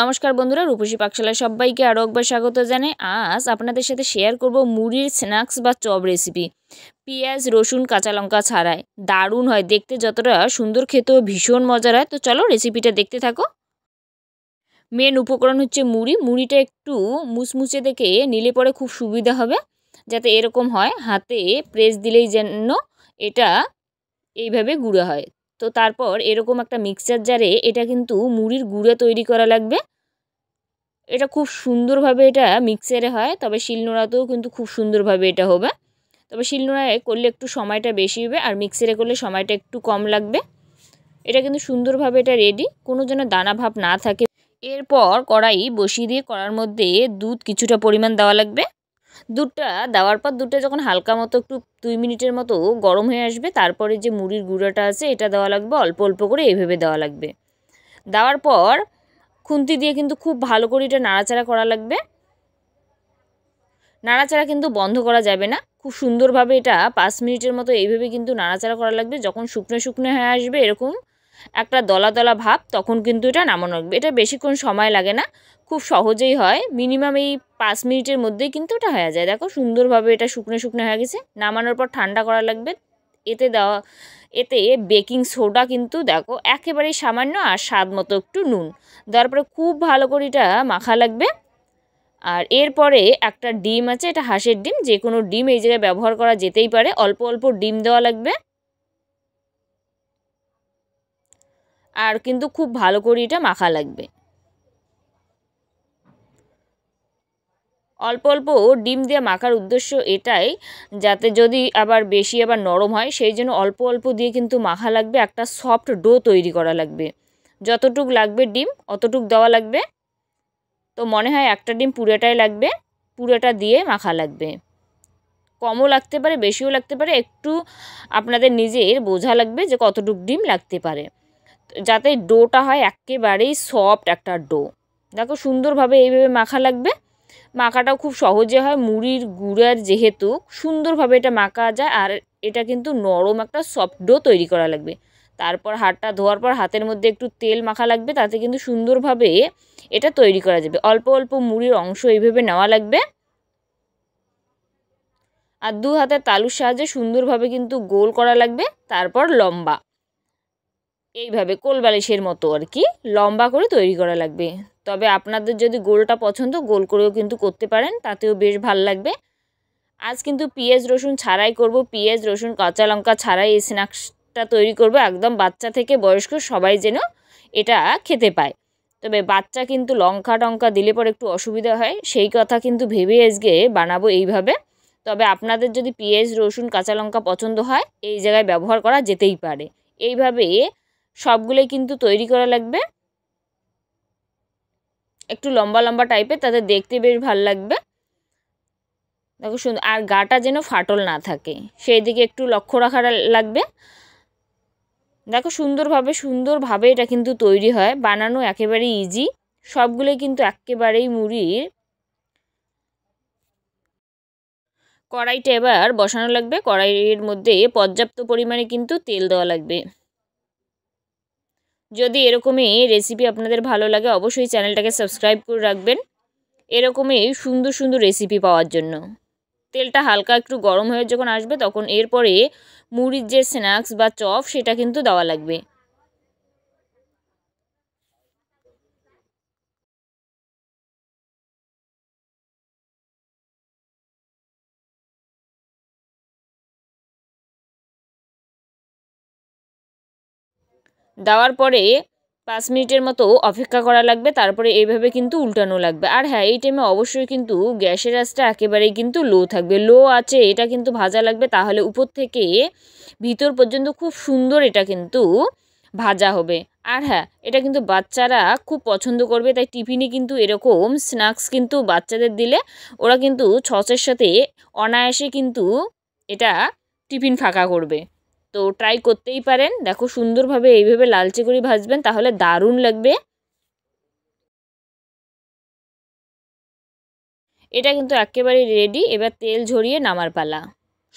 নমস্কার বন্ধুরা রূপসী পাকশালায় সবাইকে আরও একবার স্বাগত জানাই আজ আপনাদের সাথে শেয়ার করব মুড়ির স্ন্যাক্স বা চপ রেসিপি পেঁয়াজ রসুন কাঁচা লঙ্কা ছাড়ায় দারুণ হয় দেখতে যতটা সুন্দর খেতেও ভীষণ মজার হয় তো চলো রেসিপিটা দেখতে থাকো মেন উপকরণ হচ্ছে মুড়ি মুড়িটা একটু মুচমুচে দেখে নিলে পরে খুব সুবিধা হবে যাতে এরকম হয় হাতে প্রেস দিলেই যেন এটা এইভাবে গুঁড়ো হয় তো তারপর এরকম একটা মিক্সচার জারে এটা কিন্তু মুড়ির গুঁড়ে তৈরি করা লাগবে এটা খুব সুন্দরভাবে এটা মিক্সারে হয় তবে শিলনোড়াতেও কিন্তু খুব সুন্দরভাবে এটা হবে তবে শিলনোড়ায় করলে একটু সময়টা বেশি হবে আর মিক্সারে করলে সময়টা একটু কম লাগবে এটা কিন্তু সুন্দরভাবে এটা রেডি কোনো যেন দানা ভাব না থাকে এরপর কড়াই বসিয়ে দিয়ে কড়ার মধ্যে দুধ কিছুটা পরিমাণ দেওয়া লাগবে দুধটা দেওয়ার পর দুধটা যখন হালকা মতো একটু দুই মিনিটের মতো গরম হয়ে আসবে তারপরে যে মুড়ির গুঁড়াটা আছে এটা দেওয়া লাগবে অল্প অল্প করে এভাবে দেওয়া লাগবে দেওয়ার পর খুন্তি দিয়ে কিন্তু খুব ভালো করে এটা নাড়াচাড়া করা লাগবে নাড়াচাড়া কিন্তু বন্ধ করা যাবে না খুব সুন্দরভাবে এটা পাঁচ মিনিটের মতো এইভাবে কিন্তু নাড়াচাড়া করা লাগবে যখন শুকনো শুকনো হয়ে আসবে এরকম একটা দলা দলা ভাব তখন কিন্তু এটা নামানো লাগবে এটা বেশিক্ষণ সময় লাগে না খুব সহজেই হয় মিনিমাম এই পাঁচ মিনিটের মধ্যেই কিন্তু ওটা হয়ে যায় দেখো সুন্দরভাবে এটা শুকনো শুকনো হয়ে গেছে নামানোর পর ঠান্ডা করা লাগবে এতে দেওয়া এতে বেকিং সোডা কিন্তু দেখো একেবারেই সামান্য আর স্বাদ মতো একটু নুন দেওয়ার পরে খুব ভালো করে এটা মাখা লাগবে আর এরপরে একটা ডিম আছে এটা হাঁসের ডিম যে কোনো ডিম এই জায়গায় ব্যবহার করা যেতেই পারে অল্প অল্প ডিম দেওয়া লাগবে আর কিন্তু খুব ভালো করে এটা মাখা লাগবে অল্প অল্প ডিম দিয়ে মাখার উদ্দেশ্য এটাই যাতে যদি আবার বেশি আবার নরম হয় সেই জন্য অল্প অল্প দিয়ে কিন্তু মাখা লাগবে একটা সফট ডো তৈরি করা লাগবে যতটুক লাগবে ডিম অতটুক দেওয়া লাগবে তো মনে হয় একটা ডিম পুরোটাই লাগবে পুরোটা দিয়ে মাখা লাগবে কমও লাগতে পারে বেশিও লাগতে পারে একটু আপনাদের নিজের বোঝা লাগবে যে কতটুক ডিম লাগতে পারে যাতে ডোটা হয় একেবারেই সফট একটা ডো দেখো সুন্দরভাবে এইভাবে মাখা লাগবে মাখাটাও খুব সহজে হয় মুড়ির গুঁড়ার যেহেতু সুন্দরভাবে এটা মাখা যায় আর এটা কিন্তু নরম একটা সফট ডো তৈরি করা লাগবে তারপর হাতটা ধোয়ার পর হাতের মধ্যে একটু তেল মাখা লাগবে তাতে কিন্তু সুন্দরভাবে এটা তৈরি করা যাবে অল্প অল্প মুড়ির অংশ এইভাবে নেওয়া লাগবে আর দু হাতে তালুর সাহায্যে সুন্দরভাবে কিন্তু গোল করা লাগবে তারপর লম্বা এইভাবে কোল বালিশের মতো আর কি লম্বা করে তৈরি করা লাগবে তবে আপনাদের যদি গোলটা পছন্দ গোল করেও কিন্তু করতে পারেন তাতেও বেশ ভাল লাগবে আজ কিন্তু পিঁয়াজ রসুন ছাড়াই করব পিঁয়াজ রসুন কাঁচা লঙ্কা ছাড়াই এই স্ন্যাক্সটা তৈরি করব একদম বাচ্চা থেকে বয়স্ক সবাই যেন এটা খেতে পায় তবে বাচ্চা কিন্তু লঙ্কা টঙ্কা দিলে পর একটু অসুবিধা হয় সেই কথা কিন্তু ভেবে আজকে বানাবো এইভাবে তবে আপনাদের যদি পিঁয়াজ রসুন কাঁচা লঙ্কা পছন্দ হয় এই জায়গায় ব্যবহার করা যেতেই পারে এইভাবে সবগুলোই কিন্তু তৈরি করা লাগবে একটু লম্বা লম্বা টাইপের তাতে দেখতে বেশ ভাল লাগবে দেখো সুন্দর আর গাটা যেন ফাটল না থাকে সেই দিকে একটু লক্ষ্য রাখা লাগবে দেখো সুন্দরভাবে সুন্দরভাবে এটা কিন্তু তৈরি হয় বানানো একেবারে ইজি সবগুলোই কিন্তু একেবারেই মুড়ির কড়াইটা এবার বসানো লাগবে কড়াইয়ের মধ্যে পর্যাপ্ত পরিমাণে কিন্তু তেল দেওয়া লাগবে যদি এরকমই রেসিপি আপনাদের ভালো লাগে অবশ্যই চ্যানেলটাকে সাবস্ক্রাইব করে রাখবেন এরকমই সুন্দর সুন্দর রেসিপি পাওয়ার জন্য তেলটা হালকা একটু গরম হয়ে যখন আসবে তখন এরপরে মুড়ির যে স্ন্যাক্স বা চপ সেটা কিন্তু দেওয়া লাগবে দেওয়ার পরে পাঁচ মিনিটের মতো অপেক্ষা করা লাগবে তারপরে এইভাবে কিন্তু উল্টানো লাগবে আর হ্যাঁ এই টাইমে অবশ্যই কিন্তু গ্যাসের আঁচটা একেবারেই কিন্তু লো থাকবে লো আছে এটা কিন্তু ভাজা লাগবে তাহলে উপর থেকে ভিতর পর্যন্ত খুব সুন্দর এটা কিন্তু ভাজা হবে আর হ্যাঁ এটা কিন্তু বাচ্চারা খুব পছন্দ করবে তাই টিফিনে কিন্তু এরকম স্ন্যাক্স কিন্তু বাচ্চাদের দিলে ওরা কিন্তু ছসের সাথে অনায়াসে কিন্তু এটা টিফিন ফাঁকা করবে তো ট্রাই করতেই পারেন দেখো সুন্দরভাবে এইভাবে লালচে করে ভাজবেন তাহলে দারুণ লাগবে এটা কিন্তু একেবারে রেডি এবার তেল ঝরিয়ে নামার পালা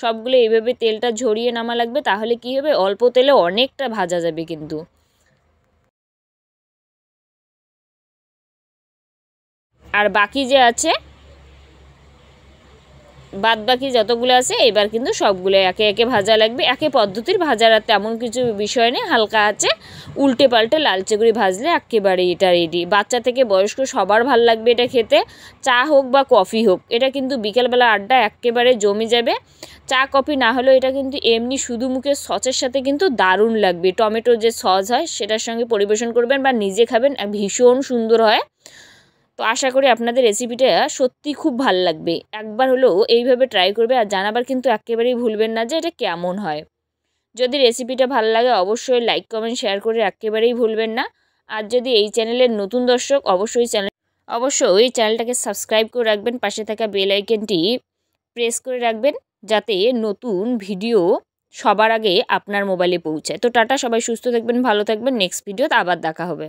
সবগুলো এইভাবে তেলটা ঝরিয়ে নামা লাগবে তাহলে কি হবে অল্প তেলে অনেকটা ভাজা যাবে কিন্তু আর বাকি যে আছে বাদ বাকি যতগুলো আছে এবার কিন্তু সবগুলো একে একে ভাজা লাগবে একে পদ্ধতির ভাজার আর তেমন কিছু বিষয় নেই হালকা আছে উল্টে পাল্টে লালচে করে ভাজলে একেবারে এটা রেডি বাচ্চা থেকে বয়স্ক সবার ভাল লাগবে এটা খেতে চা হোক বা কফি হোক এটা কিন্তু বিকেলবেলা আড্ডা একেবারে জমে যাবে চা কফি না হলেও এটা কিন্তু এমনি শুধু মুখে সসের সাথে কিন্তু দারুণ লাগবে টমেটো যে সস হয় সেটার সঙ্গে পরিবেশন করবেন বা নিজে খাবেন ভীষণ সুন্দর হয় তো আশা করি আপনাদের রেসিপিটা সত্যি খুব ভাল লাগবে একবার হলেও এইভাবে ট্রাই করবে আর জানাবার কিন্তু একেবারেই ভুলবেন না যে এটা কেমন হয় যদি রেসিপিটা ভাল লাগে অবশ্যই লাইক কমেন্ট শেয়ার করে একেবারেই ভুলবেন না আর যদি এই চ্যানেলের নতুন দর্শক অবশ্যই চ্যানেল অবশ্যই চ্যানেলটাকে সাবস্ক্রাইব করে রাখবেন পাশে থাকা বেল আইকনটি প্রেস করে রাখবেন যাতে নতুন ভিডিও সবার আগে আপনার মোবাইলে পৌঁছায় তো টাটা সবাই সুস্থ থাকবেন ভালো থাকবেন নেক্সট ভিডিওতে আবার দেখা হবে